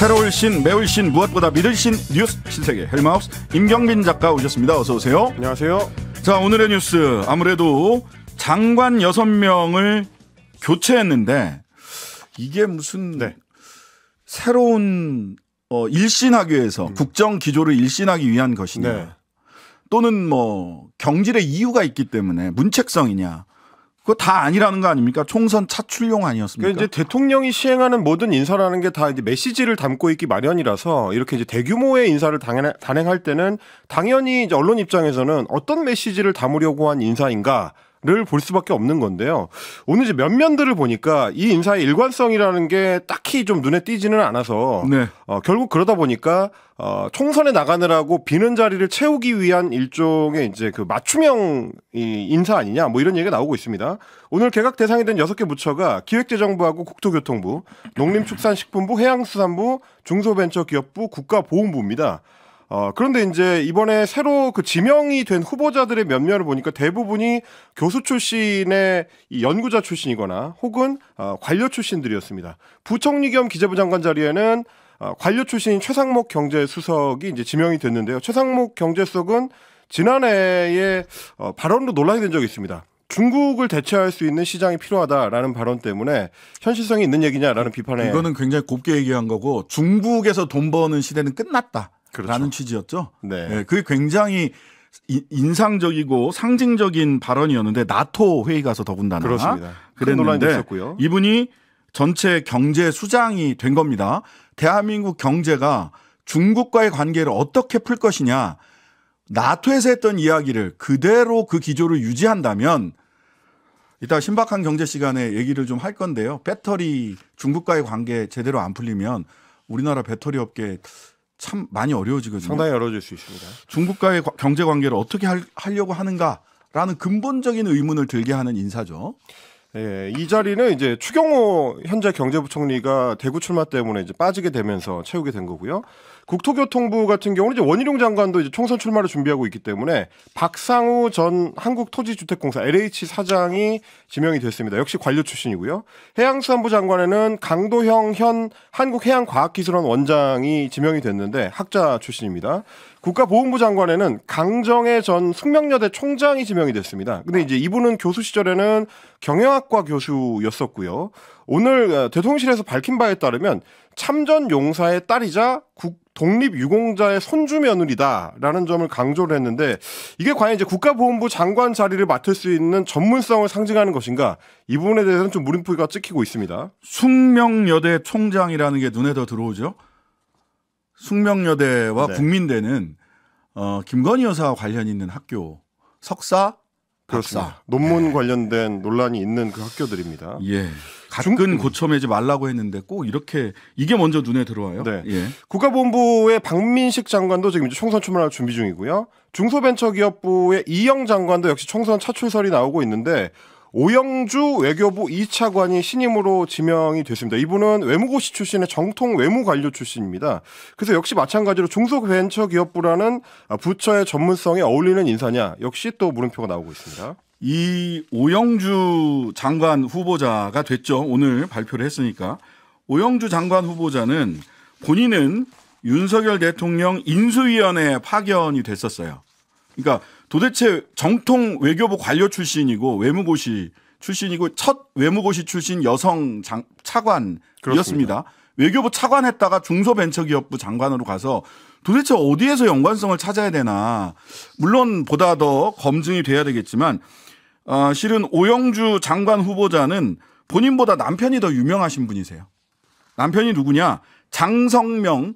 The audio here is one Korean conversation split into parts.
새로울 신, 매울 신, 무엇보다 믿을 신 뉴스 신세계 헬마우스 임경빈 작가 오셨습니다. 어서 오세요. 안녕하세요. 자 오늘의 뉴스 아무래도 장관 여섯 명을 교체했는데 이게 무슨 네. 새로운 어, 일신하기 위해서 음. 국정 기조를 일신하기 위한 것이냐 네. 또는 뭐 경질의 이유가 있기 때문에 문책성이냐 그거 다 아니라는 거 아닙니까? 총선 차출용 아니었습니까? 그 이제 대통령이 시행하는 모든 인사라는 게 다 이제 메시지를 담고 있기 마련이라서 이렇게 이제 대규모의 인사를 당해, 단행할 때는 당연히 이제 언론 입장에서는 어떤 메시지를 담으려고 한 인사인가 를볼 수밖에 없는 건데요. 오늘 이제 몇 면들을 보니까 이 인사의 일관성이라는 게 딱히 좀 눈에 띄지는 않아서 네. 어, 결국 그러다 보니까 어, 총선에 나가느라고 비는 자리를 채우기 위한 일종의 이제 그 맞춤형 이 인사 아니냐 뭐 이런 얘기가 나오고 있습니다. 오늘 개각 대상이 된 여섯 개 부처가 기획재정부하고 국토교통부, 농림축산식품부, 해양수산부, 중소벤처기업부, 국가보훈부입니다. 어, 그런데 이제 이번에 새로 그 지명이 된 후보자들의 면면을 보니까 대부분이 교수 출신의 연구자 출신이거나 혹은 어, 관료 출신들이었습니다. 부총리 겸 기재부 장관 자리에는 어, 관료 출신인 최상목 경제수석이 이제 지명이 됐는데요. 최상목 경제수석은 지난해에 어, 발언으로 논란이 된 적이 있습니다. 중국을 대체할 수 있는 시장이 필요하다라는 발언 때문에 현실성이 있는 얘기냐라는 비판에 이거는 굉장히 곱게 얘기한 거고 중국에서 돈 버는 시대는 끝났다. 그렇죠. 라는 취지였죠. 네. 네. 그게 굉장히 인상적이고 상징적인 발언이었는데 나토 회의 가서 더군다나 그렇습니다. 그랬는데 이분이 전체 경제 수장이 된 겁니다. 대한민국 경제가 중국과의 관계를 어떻게 풀 것이냐 나토에서 했던 이야기를 그대로 그 기조를 유지한다면 이따 신박한 경제 시간에 얘기를 좀 할 건데요. 배터리 중국과의 관계 제대로 안 풀리면 우리나라 배터리 업계 참 많이 어려워지거든요. 상당히 어려워질 수 있습니다. 중국과의 경제 관계를 어떻게 할, 하려고 하는가라는 근본적인 의문을 들게 하는 인사죠. 예, 이 자리는 이제 추경호 현재 경제부총리가 대구 출마 때문에 이제 빠지게 되면서 채우게 된 거고요. 국토교통부 같은 경우는 이제 원희룡 장관도 이제 총선 출마를 준비하고 있기 때문에 박상우 전 한국토지주택공사 LH 사장이 지명이 됐습니다. 역시 관료 출신이고요. 해양수산부 장관에는 강도형 현 한국해양과학기술원 원장이 지명이 됐는데 학자 출신입니다. 국가보훈부 장관에는 강정의전 숙명여대 총장이 지명이 됐습니다. 근데 네. 이제 이분은 교수 시절에는 경영학과 교수였었고요. 오늘 어, 대통령실에서 밝힌 바에 따르면 참전 용사의 딸이자 국 독립 유공자의 손주 며느리다라는 점을 강조를 했는데 이게 과연 이제 국가보훈부 장관 자리를 맡을 수 있는 전문성을 상징하는 것인가 이 부분에 대해서는 좀 물음표가 찍히고 있습니다. 숙명여대 총장이라는 게 눈에 더 들어오죠. 숙명여대와 네. 국민대는 어, 김건희 여사와 관련 있는 학교 석사 그렇습니다. 박사. 논문 네. 관련된 논란이 있는 그 학교들입니다. 예. 가끔 중... 고쳐매지 말라고 했는데 꼭 이렇게 이게 먼저 눈에 들어와요. 네. 예. 국가본부의 박민식 장관도 지금 이제 총선 출마할 준비 중이고요. 중소벤처기업부의 이영 장관도 역시 총선 차출설이 나오고 있는데 오영주 외교부 2차관이 신임으로 지명이 됐습니다. 이분은 외무고시 출신의 정통 외무관료 출신입니다. 그래서 역시 마찬가지로 중소벤처기업부라는 부처의 전문성에 어울리는 인사냐 역시 또 물음표가 나오고 있습니다. 이 오영주 장관 후보자가 됐죠. 오늘 발표를 했으니까. 오영주 장관 후보자는 본인은 윤석열 대통령 인수위원회 파견이 됐었어요. 그러니까 도대체 정통 외교부 관료 출신이고 외무고시 출신이고 첫 외무고시 출신 여성 장, 차관이었습니다. 그렇습니다. 외교부 차관했다가 중소벤처기업부 장관으로 가서 도대체 어디에서 연관성을 찾아야 되나. 물론 보다 더 검증이 돼야 되겠지만 어, 실은 오영주 장관 후보자는 본인보다 남편이 더 유명하신 분이세요. 남편이 누구냐? 장성명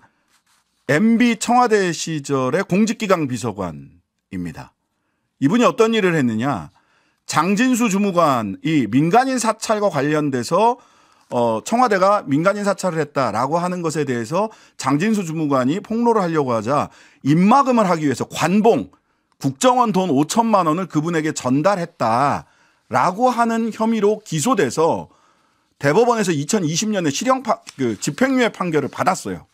MB 청와대 시절의 공직기강 비서관입니다. 이분이 어떤 일을 했느냐. 장진수 주무관이 민간인 사찰과 관련돼서 어, 청와대가 민간인 사찰을 했다라고 하는 것에 대해서 장진수 주무관이 폭로를 하려고 하자 입막음을 하기 위해서 관봉 국정원 돈 5천만 원을 그분에게 전달했다라고 하는 혐의로 기소돼서 대법원에서 2020년에 실형 파, 그 집행유예 판결을 받았어요.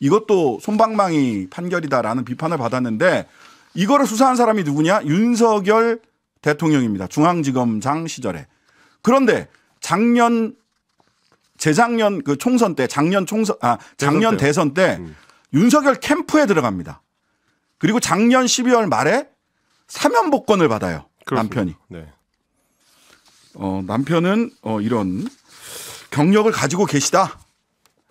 이것도 손방망이 판결이다라는 비판을 받았는데 이거를 수사한 사람이 누구냐? 윤석열 대통령입니다. 중앙지검장 시절에. 그런데 작년 재작년 그 총선 때 작년 총선 아 작년 대선, 때 음. 윤석열 캠프에 들어갑니다. 그리고 작년 12월 말에 사면 복권을 받아요. 남편이. 네. 어, 남편은 어, 이런 경력을 가지고 계시다.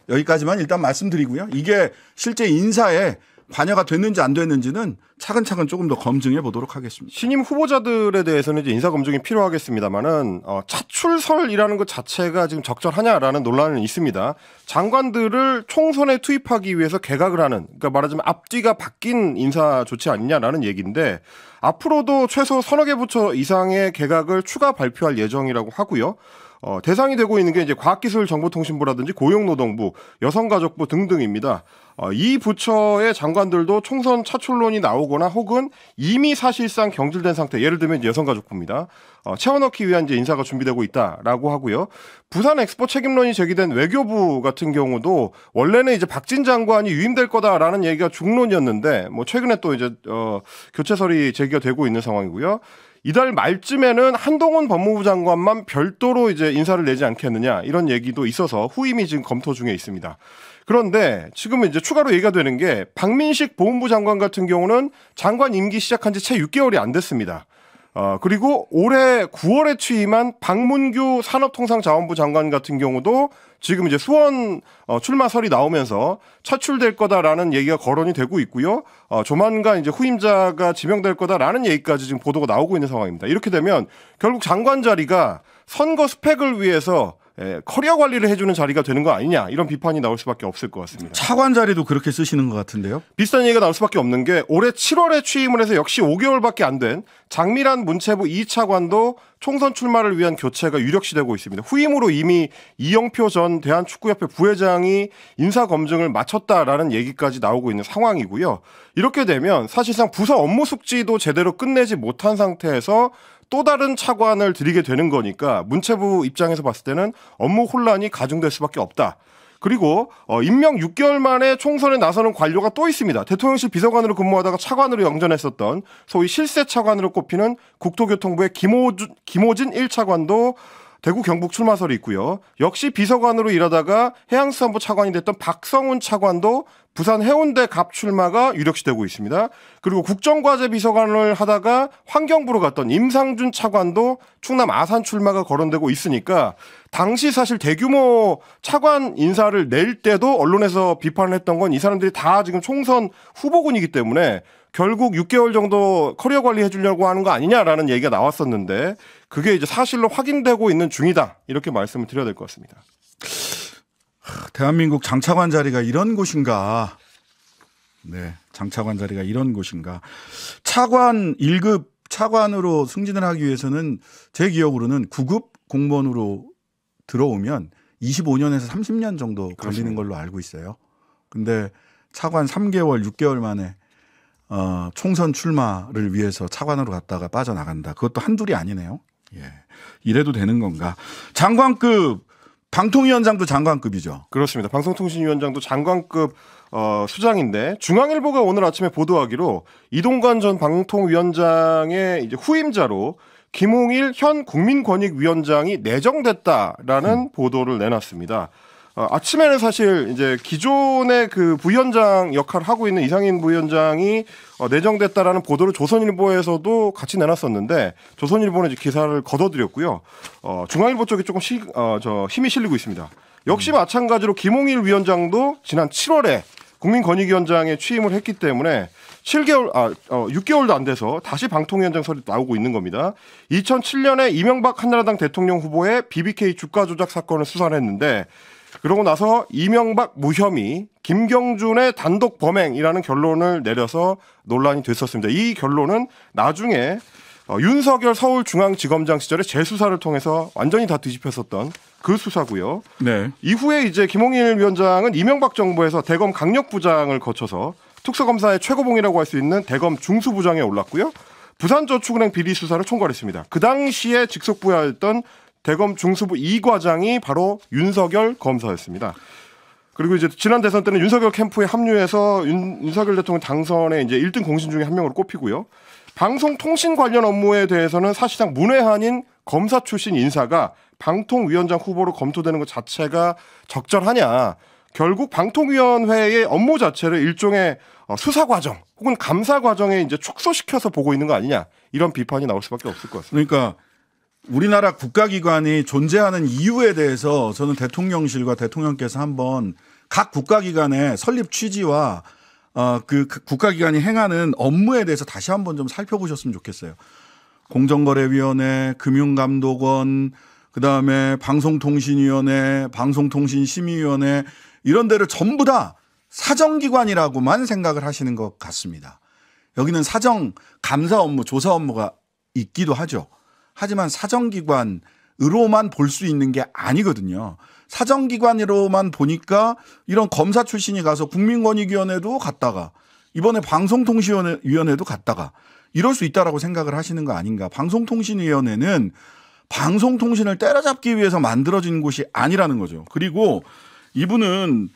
여기까지만 일단 말씀드리고요. 이게 실제 인사에 관여가 됐는지 안 됐는지는 차근차근 조금 더 검증해 보도록 하겠습니다. 신임 후보자들에 대해서는 이제 인사 검증이 필요하겠습니다만은 어, 차출설이라는 것 자체가 지금 적절하냐라는 논란은 있습니다. 장관들을 총선에 투입하기 위해서 개각을 하는 그러니까 말하자면 앞뒤가 바뀐 인사 조치 아니냐라는 얘기인데 앞으로도 최소 서너 개 부처 이상의 개각을 추가 발표할 예정이라고 하고요. 어, 대상이 되고 있는 게 이제 과학기술정보통신부라든지 고용노동부, 여성가족부 등등입니다. 어, 이 부처의 장관들도 총선 차출론이 나오거나 혹은 이미 사실상 경질된 상태, 예를 들면 여성가족부입니다. 어, 채워넣기 위한 이제 인사가 준비되고 있다라고 하고요. 부산 엑스포 책임론이 제기된 외교부 같은 경우도 원래는 이제 박진 장관이 유임될 거다라는 얘기가 중론이었는데 뭐 최근에 또 이제 어, 교체설이 제기가 되고 있는 상황이고요. 이달 말쯤에는 한동훈 법무부 장관만 별도로 이제 인사를 내지 않겠느냐 이런 얘기도 있어서 후임이 지금 검토 중에 있습니다. 그런데 지금은 이제 추가로 얘기가 되는 게 박민식 보훈부 장관 같은 경우는 장관 임기 시작한 지 채 6개월이 안 됐습니다. 어, 그리고 올해 9월에 취임한 박문규 산업통상자원부 장관 같은 경우도 지금 이제 수원 어, 출마설이 나오면서 차출될 거다라는 얘기가 거론이 되고 있고요. 어, 조만간 이제 후임자가 지명될 거다라는 얘기까지 지금 보도가 나오고 있는 상황입니다. 이렇게 되면 결국 장관 자리가 선거 스펙을 위해서 예, 커리어 관리를 해주는 자리가 되는 거 아니냐 이런 비판이 나올 수밖에 없을 것 같습니다. 차관 자리도 그렇게 쓰시는 것 같은데요? 비슷한 얘기가 나올 수밖에 없는 게 올해 7월에 취임을 해서 역시 5개월밖에 안 된 장미란 문체부 2차관도 총선 출마를 위한 교체가 유력시되고 있습니다. 후임으로 이미 이영표 전 대한축구협회 부회장이 인사 검증을 마쳤다라는 얘기까지 나오고 있는 상황이고요. 이렇게 되면 사실상 부서 업무 숙지도 제대로 끝내지 못한 상태에서 또 다른 차관을 드리게 되는 거니까 문체부 입장에서 봤을 때는 업무 혼란이 가중될 수밖에 없다. 그리고 어, 임명 6개월 만에 총선에 나서는 관료가 또 있습니다. 대통령실 비서관으로 근무하다가 차관으로 영전했었던 소위 실세 차관으로 꼽히는 국토교통부의 김호준, 김호진 1차관도 대구 경북 출마설이 있고요. 역시 비서관으로 일하다가 해양수산부 차관이 됐던 박성훈 차관도 부산 해운대 갑 출마가 유력시되고 있습니다. 그리고 국정과제 비서관을 하다가 환경부로 갔던 임상준 차관도 충남 아산 출마가 거론되고 있으니까 당시 사실 대규모 차관 인사를 낼 때도 언론에서 비판을 했던 건 이 사람들이 다 지금 총선 후보군이기 때문에 결국 6개월 정도 커리어 관리해 주려고 하는 거 아니냐라는 얘기가 나왔었는데 그게 이제 사실로 확인되고 있는 중이다. 이렇게 말씀을 드려야 될 것 같습니다. 대한민국 장차관 자리가 이런 곳인가. 네. 장차관 자리가 이런 곳인가. 차관 1급 차관으로 승진을 하기 위해서는 제 기억으로는 9급 공무원으로 들어오면 25년에서 30년 정도 걸리는 그렇습 걸로 알고 있어요. 근데 차관 3개월, 6개월 만에 어, 총선 출마를 위해서 차관으로 갔다가 빠져나간다. 그것도 한둘이 아니네요. 예. 이래도 되는 건가? 장관급 방통위원장도 장관급이죠. 그렇습니다. 방송통신위원장도 장관급 어, 수장인데 중앙일보가 오늘 아침에 보도하기로 이동관 전 방통위원장의 이제 후임자로 김홍일 현 국민권익위원장이 내정됐다라는 음. 보도를 내놨습니다. 어, 아침에는 사실 이제 기존의 그 부위원장 역할을 하고 있는 이상인 부위원장이 어, 내정됐다라는 보도를 조선일보에서도 같이 내놨었는데 조선일보는 이제 기사를 거둬들였고요 어, 중앙일보 쪽에 조금 시, 어, 저 힘이 실리고 있습니다. 역시 음. 마찬가지로 김홍일 위원장도 지난 7월에 국민권익위원장에 취임을 했기 때문에 7개월 아 어, 6개월도 안 돼서 다시 방통위원장설이 나오고 있는 겁니다. 2007년에 이명박 한나라당 대통령 후보의 BBK 주가 조작 사건을 수사를 했는데 그러고 나서 이명박 무혐의, 김경준의 단독 범행이라는 결론을 내려서 논란이 됐었습니다. 이 결론은 나중에 어, 윤석열 서울중앙지검장 시절에 재수사를 통해서 완전히 다 뒤집혔었던 그 수사고요. 네. 이후에 이제 김홍일 위원장은 이명박 정부에서 대검 강력부장을 거쳐서 특수검사의 최고봉이라고 할 수 있는 대검 중수부장에 올랐고요. 부산저축은행 비리 수사를 총괄했습니다. 그 당시에 직속부하였던 대검 중수부 이과장이 바로 윤석열 검사였습니다. 그리고 이제 지난 대선 때는 윤석열 캠프에 합류해서 윤, 석열 대통령 당선에 이제 1등 공신 중에 한 명으로 꼽히고요. 방송통신 관련 업무에 대해서는 사실상 문외한인 검사 출신 인사가 방통위원장 후보로 검토되는 것 자체가 적절하냐. 결국 방통위원회의 업무 자체를 일종의 어, 수사 과정 혹은 감사 과정에 이제 축소시켜서 보고 있는 거 아니냐. 이런 비판이 나올 수밖에 없을 것 같습니다. 그러니까 우리나라 국가기관이 존재하는 이유에 대해서 저는 대통령실과 대통령께서 한번 각 국가기관의 설립 취지와 어그 국가기관이 행하는 업무에 대해서 다시 한번 좀 살펴보셨으면 좋겠어요. 공정거래위원회, 금융감독원, 그 다음에 방송통신위원회, 방송통신심의위원회 이런 데를 전부 다 사정기관이라고만 생각을 하시는 것 같습니다. 여기는 사정 감사 업무, 조사 업무가 있기도 하죠. 하지만 사정기관으로만 볼 수 있는 게 아니거든요. 사정기관으로만 보니까 이런 검사 출신이 가서 국민권익위원회도 갔다가 이번에 방송통신위원회도 갔다가 이럴 수 있다라고 생각을 하시는 거 아닌가. 방송통신위원회는 방송통신을 때려잡기 위해서 만들어진 곳이 아니라는 거죠. 그리고 이분은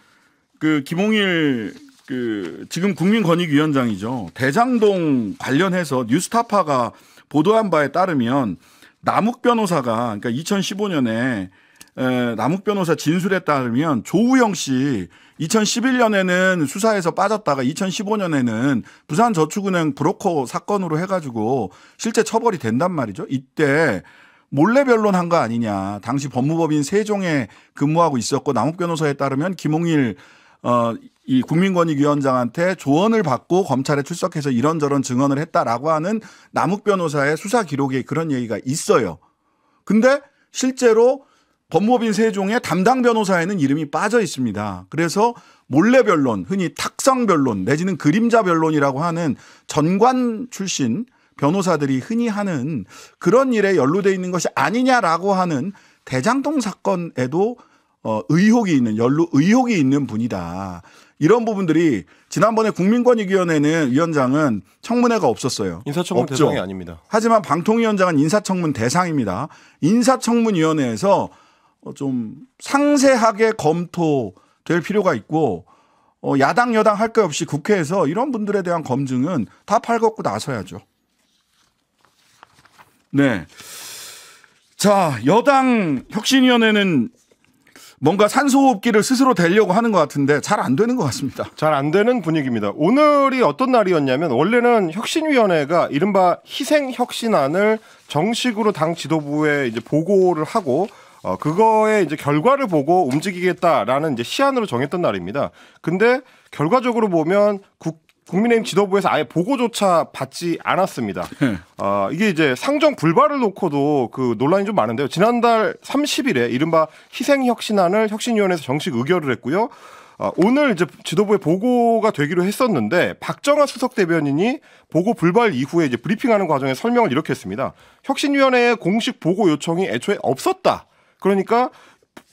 그 김홍일 그 지금 국민권익위원장이죠. 대장동 관련해서 뉴스타파가 보도한 바에 따르면 남욱 변호사가 그러니까 2015년에 에, 남욱 변호사 진술에 따르면 조우영 씨 2011년에는 수사에서 빠졌다가 2015년에는 부산저축은행 브로커 사건으로 해가지고 실제 처벌이 된단 말이죠. 이때 몰래 변론한 거 아니냐. 당시 법무법인 세종에 근무하고 있었고 남욱 변호사에 따르면 김홍일 어이 국민권익위원장한테 조언을 받고 검찰에 출석해서 이런저런 증언을 했다라고 하는 남욱 변호사의 수사 기록에 그런 얘기가 있어요. 근데 실제로 법무법인 세종의 담당 변호사에는 이름이 빠져 있습니다. 그래서 몰래 변론, 흔히 탁상 변론 내지는 그림자 변론이라고 하는 전관 출신 변호사들이 흔히 하는 그런 일에 연루돼 있는 것이 아니냐라고 하는 대장동 사건에도 어, 의혹이 있는 연루 의혹이 있는 분이다. 이런 부분들이 지난번에 국민권익위원회는 위원장은 청문회가 없었어요. 인사청문 없죠. 대상이 아닙니다. 하지만 방통위원장은 인사청문 대상입니다. 인사청문위원회에서 어, 좀 상세하게 검토될 필요가 있고 어, 야당 여당 할 것 없이 국회에서 이런 분들에 대한 검증은 다 팔걷고 나서야죠. 네. 자, 여당 혁신위원회는 뭔가 산소호흡기를 스스로 대려고 하는 것 같은데 잘 안 되는 것 같습니다. 잘 안 되는 분위기입니다. 오늘이 어떤 날이었냐면 원래는 혁신위원회가 이른바 희생혁신안을 정식으로 당 지도부에 이제 보고를 하고 어, 그거에 이제 결과를 보고 움직이겠다라는 이제 시안으로 정했던 날입니다. 근데 결과적으로 보면 국 국민의힘 지도부에서 아예 보고조차 받지 않았습니다. 아, 이게 이제 상정 불발을 놓고도 그 논란이 좀 많은데요. 지난달 30일에 이른바 희생혁신안을 혁신위원회에서 정식 의결을 했고요. 아, 오늘 이제 지도부의 보고가 되기로 했었는데 박정아 수석 대변인이 보고 불발 이후에 이제 브리핑하는 과정에 설명을 이렇게 했습니다. 혁신위원회의 공식 보고 요청이 애초에 없었다. 그러니까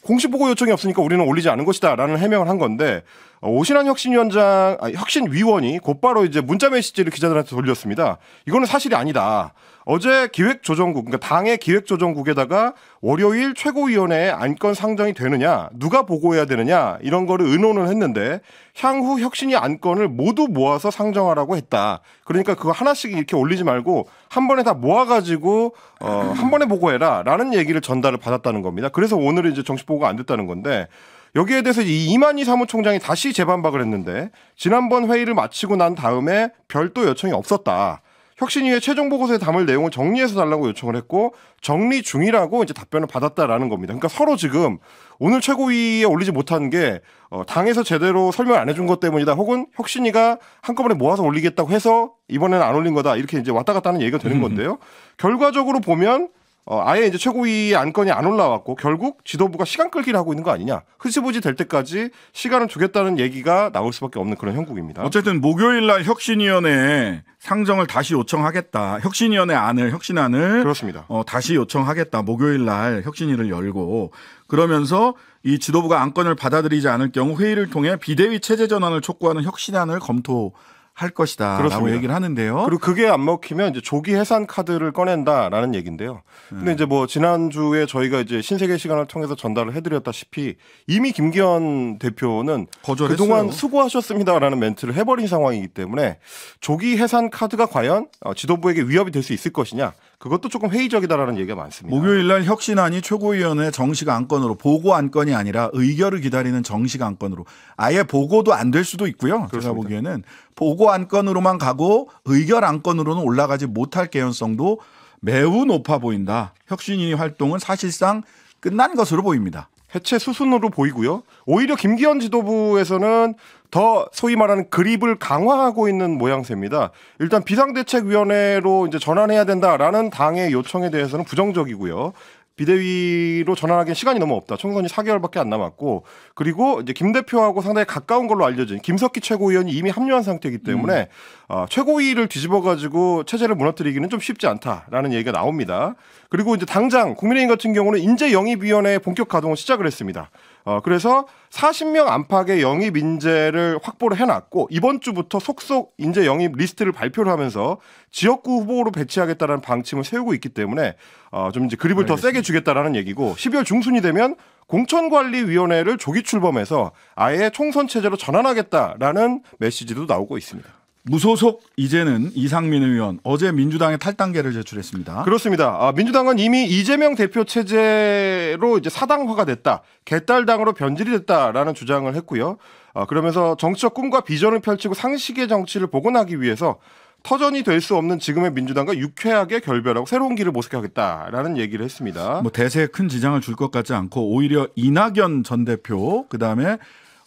공식 보고 요청이 없으니까 우리는 올리지 않은 것이다라는 해명을 한 건데 어, 오신환 혁신위원장, 아, 혁신위원이 곧바로 이제 문자 메시지를 기자들한테 돌렸습니다. 이거는 사실이 아니다. 어제 기획조정국, 그러니까 당의 기획조정국에다가 월요일 최고위원회 의 안건 상정이 되느냐, 누가 보고해야 되느냐, 이런 거를 의논을 했는데, 향후 혁신이 안건을 모두 모아서 상정하라고 했다. 그러니까 그거 하나씩 이렇게 올리지 말고, 한 번에 다 모아가지고, 어, 한 번에 보고해라. 라는 얘기를 전달을 받았다는 겁니다. 그래서 오늘 이제 정식 보고가 안 됐다는 건데, 여기에 대해서 이 이만희 사무총장이 다시 재반박을 했는데 지난번 회의를 마치고 난 다음에 별도 요청이 없었다. 혁신위의 최종 보고서에 담을 내용을 정리해서 달라고 요청을 했고 정리 중이라고 이제 답변을 받았다라는 겁니다. 그러니까 서로 지금 오늘 최고위에 올리지 못한 게 어, 당에서 제대로 설명 안 해준 것 때문이다. 혹은 혁신위가 한꺼번에 모아서 올리겠다고 해서 이번에는 안 올린 거다. 이렇게 이제 왔다 갔다 하는 얘기가 되는 음. 건데요. 결과적으로 보면 어, 아예 이제 최고위 안건이 안 올라왔고 결국 지도부가 시간 끌기를 하고 있는 거 아니냐 흐지부지 될 때까지 시간을 주겠다는 얘기가 나올 수밖에 없는 그런 형국입니다. 어쨌든 목요일 날혁신위원회 상정을 다시 요청하겠다. 혁신위원회 안을 혁신안을 그렇습니다. 어, 다시 요청하겠다. 목요일 날 혁신위를 열고 그러면서 이 지도부가 안건을 받아들이지 않을 경우 회의를 통해 비대위 체제 전환을 촉구하는 혁신안을 검토. 할 것이다라고 그렇습니다. 얘기를 하는데요. 그리고 그게 안 먹히면 이제 조기 해산 카드를 꺼낸다라는 얘기인데요. 근데 네. 이제 뭐 지난주에 저희가 이제 신세계 시간을 통해서 전달을 해드렸다시피 이미 김기현 대표는 거절했어요. 그동안 수고하셨습니다라는 멘트를 해버린 상황이기 때문에 조기 해산 카드가 과연 어, 지도부에게 위협이 될 수 있을 것이냐 그것도 조금 회의적이다라는 얘기가 많습니다. 목요일 날 혁신안이 최고위원회 정식 안건으로 보고 안건이 아니라 의결을 기다리는 정식 안건으로 아예 보고도 안 될 수도 있고요. 그렇습니다. 제가 보기에는 보고 안건으로만 가고 의결 안건으로는 올라가지 못할 개연성도 매우 높아 보인다. 혁신위 활동은 사실상 끝난 것으로 보입니다. 해체 수순으로 보이고요. 오히려 김기현 지도부에서는 더 소위 말하는 그립을 강화하고 있는 모양새입니다. 일단 비상대책위원회로 이제 전환해야 된다라는 당의 요청에 대해서는 부정적이고요. 비대위로 전환하기엔 시간이 너무 없다. 총선이 4개월밖에 안 남았고 그리고 이제 김 대표하고 상당히 가까운 걸로 알려진 김석기 최고위원이 이미 합류한 상태이기 때문에 음. 어, 최고위를 뒤집어 가지고 체제를 무너뜨리기는 좀 쉽지 않다라는 얘기가 나옵니다. 그리고 이제 당장 국민의힘 같은 경우는 인재 영입위원회 본격 가동을 시작을 했습니다. 어, 그래서 40명 안팎의 영입 인재를 확보를 해놨고 이번 주부터 속속 인재 영입 리스트를 발표를 하면서 지역구 후보로 배치하겠다는 방침을 세우고 있기 때문에 어, 좀 이제 그립을 알겠습니다. 더 세게 주겠다라는 얘기고 12월 중순이 되면 공천관리위원회를 조기 출범해서 아예 총선 체제로 전환하겠다라는 메시지도 나오고 있습니다. 무소속 이제는 이상민 의원 어제 민주당의 탈당계를 제출했습니다. 그렇습니다. 아, 민주당은 이미 이재명 대표 체제로 이제 사당화가 됐다, 개딸당으로 변질이 됐다라는 주장을 했고요. 아, 그러면서 정치적 꿈과 비전을 펼치고 상식의 정치를 복원하기 위해서 터전이 될 수 없는 지금의 민주당과 유쾌하게 결별하고 새로운 길을 모색하겠다라는 얘기를 했습니다. 뭐 대세에 큰 지장을 줄 것 같지 않고 오히려 이낙연 전 대표 그다음에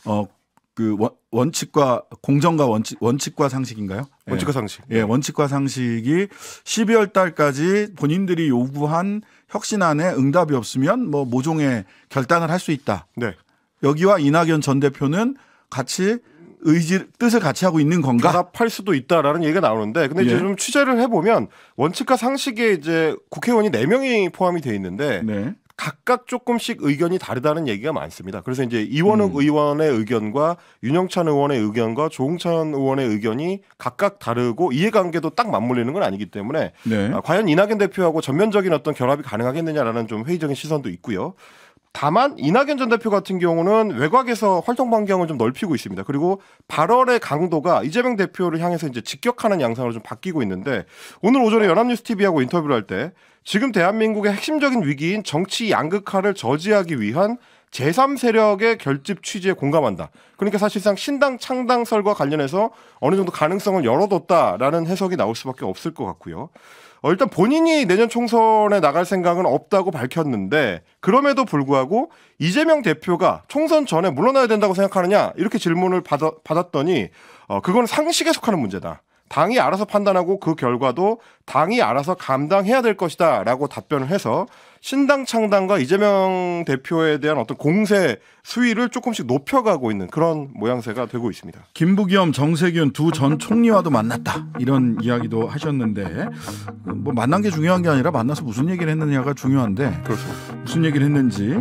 어, 그 원, 칙과 공정과 원칙 원칙과 상식인가요? 예. 원칙과 상식. 예, 원칙과 상식이 12월 달까지 본인들이 요구한 혁신안에 응답이 없으면 뭐 모종의 결단을 할 수 있다. 네. 여기와 이낙연 전 대표는 같이 의지 뜻을 같이 하고 있는 건가? 답할 수도 있다라는 얘기가 나오는데 근데 이제 예. 좀 취재를 해보면 원칙과 상식에 이제 국회의원이 4 명이 포함이 돼 있는데 네. 각각 조금씩 의견이 다르다는 얘기가 많습니다. 그래서 이제 이원욱 음. 의원의 의견과 윤영찬 의원의 의견과 조홍찬 의원의 의견이 각각 다르고 이해관계도 딱 맞물리는 건 아니기 때문에 네. 아, 과연 이낙연 대표하고 전면적인 어떤 결합이 가능하겠느냐라는 좀 회의적인 시선도 있고요. 다만 이낙연 전 대표 같은 경우는 외곽에서 활동 반경을 좀 넓히고 있습니다. 그리고 발언의 강도가 이재명 대표를 향해서 이제 직격하는 양상으로 좀 바뀌고 있는데 오늘 오전에 연합뉴스 TV하고 인터뷰를 할 때 지금 대한민국의 핵심적인 위기인 정치 양극화를 저지하기 위한 제3세력의 결집 취지에 공감한다. 그러니까 사실상 신당 창당설과 관련해서 어느 정도 가능성을 열어뒀다라는 해석이 나올 수밖에 없을 것 같고요. 어, 일단 본인이 내년 총선에 나갈 생각은 없다고 밝혔는데 그럼에도 불구하고 이재명 대표가 총선 전에 물러나야 된다고 생각하느냐 이렇게 질문을 받아, 받았더니 어, 그건 상식에 속하는 문제다. 당이 알아서 판단하고 그 결과도 당이 알아서 감당해야 될 것이다라고 답변을 해서 신당 창당과 이재명 대표에 대한 어떤 공세 수위를 조금씩 높여가고 있는 그런 모양새가 되고 있습니다. 김부겸, 정세균 두 전 총리와도 만났다 이런 이야기도 하셨는데 뭐 만난 게 중요한 게 아니라 만나서 무슨 얘기를 했느냐가 중요한데 그렇죠. 무슨 얘기를 했는지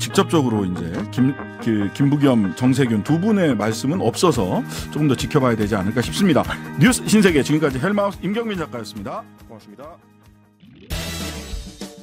직접적으로 이제 김 그, 김부겸, 정세균 두 분의 말씀은 없어서 조금 더 지켜봐야 되지 않을까 싶습니다. 뉴스 신세계 지금까지 헬마우스 임경민 작가였습니다. 고맙습니다.